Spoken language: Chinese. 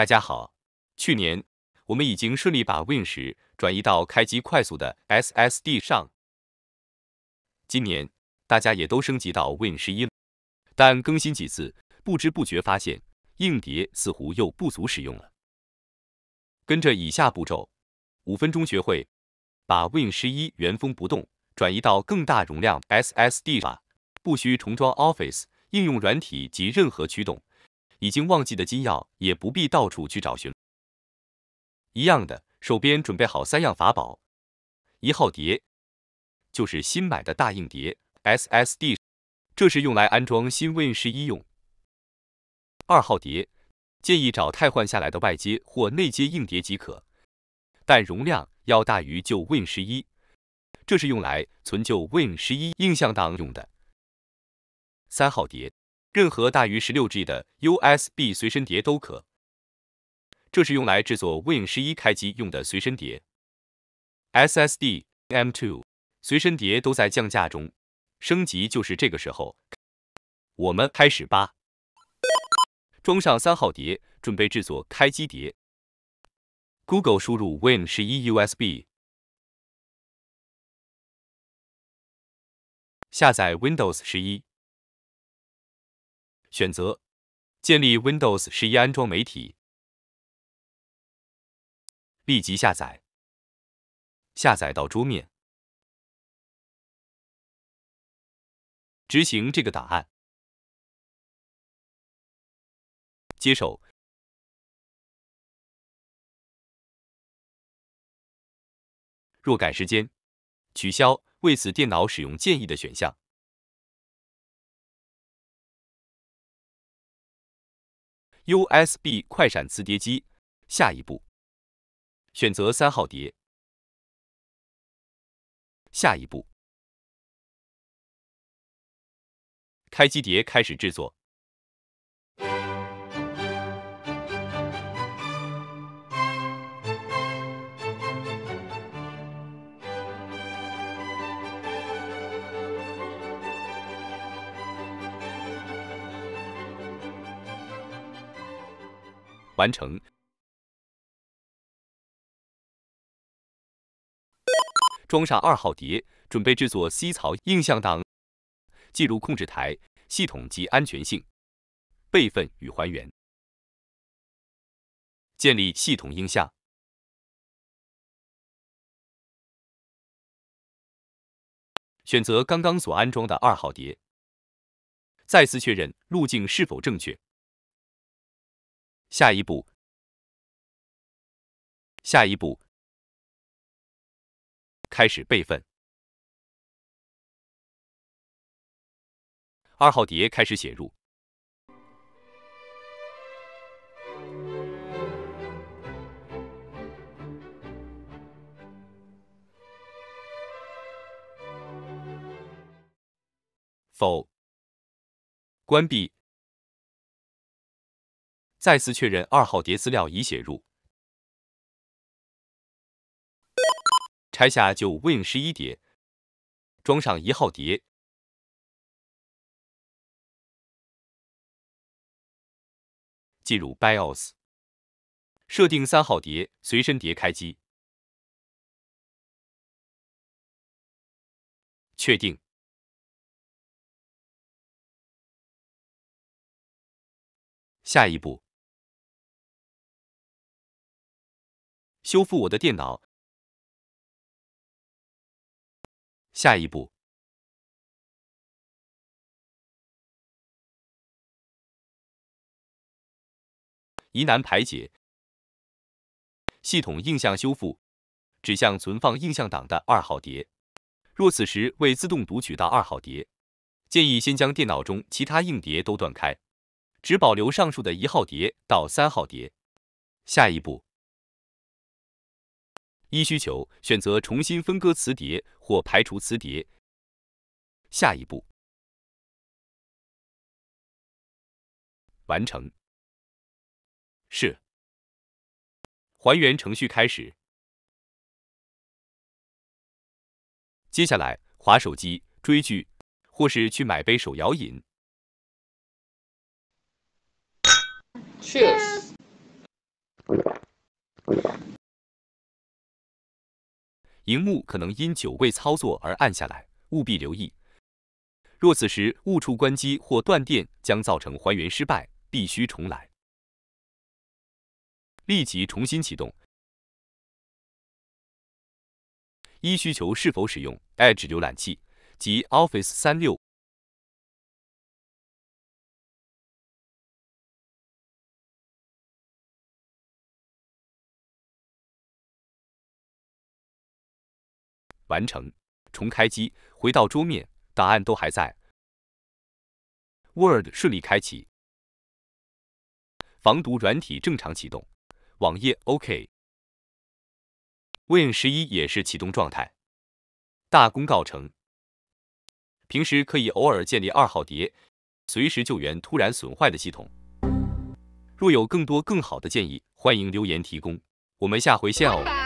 大家好，去年我们已经顺利把 Win 十转移到开机快速的 SSD 上，今年大家也都升级到 Win 十一，但更新几次，不知不觉发现硬碟似乎又不足使用了。跟着以下步骤，五分钟学会把 Win 十一原封不动转移到更大容量 SSD 上，不需重装 Office 应用软体及任何驱动。已经忘记的金钥也不必到处去找寻。一样的，手边准备好三样法宝：一号碟就是新买的大硬碟 SSD，这是用来安装新 Win 十一用；二号碟建议找替换下来的外接或内接硬碟即可，但容量要大于旧 Win 十一，这是用来存旧 Win 十一印象档用的；三号碟。任何大于十六 G 的 USB 随身碟都可，这是用来制作 Win 十一开机用的随身碟。SSD M2 随身碟都在降价中，升级就是这个时候。我们开始吧，装上三号碟，准备制作开机碟。Google 输入 Win 十一 USB，下载 Windows 十一。选择建立 Windows 十一安装媒体，立即下载，下载到桌面，执行这个档案，接受。若改时间，取消为此电脑使用建议的选项。USB 快闪磁碟机，下一步，选择三号碟，下一步，开机碟开始制作。完成。装上二号碟，准备制作 C 槽映像档。记录控制台，系统及安全性，备份与还原，建立系统音效。选择刚刚所安装的二号碟，再次确认路径是否正确。下一步，下一步，开始备份。二号碟开始写入。否，关闭。再次确认二号碟资料已写入，拆下旧 Win 十一碟，装上一号碟，进入 BIOS，设定三号碟随身碟开机，确定，下一步。修复我的电脑。下一步，疑难排解，系统印象修复，指向存放映像档的二号碟。若此时未自动读取到二号碟，建议先将电脑中其他硬碟都断开，只保留上述的一号碟到三号碟。下一步。依需求选择重新分割磁碟或排除磁碟。下一步，完成。是，还原程序开始。接下来，划手机、追剧，或是去买杯手摇饮。Cheers。屏幕可能因久未操作而暗下来，务必留意。若此时误触关机或断电，将造成还原失败，必须重来。立即重新启动。一、需求是否使用 Edge 浏览器及 Office 三六？完成，重开机，回到桌面，档案都还在，Word 顺利开启，防毒软体正常启动，网页 OK，Win 十一也是启动状态，大功告成。平时可以偶尔建立二号碟，随时救援突然损坏的系统。若有更多更好的建议，欢迎留言提供，我们下回见哦。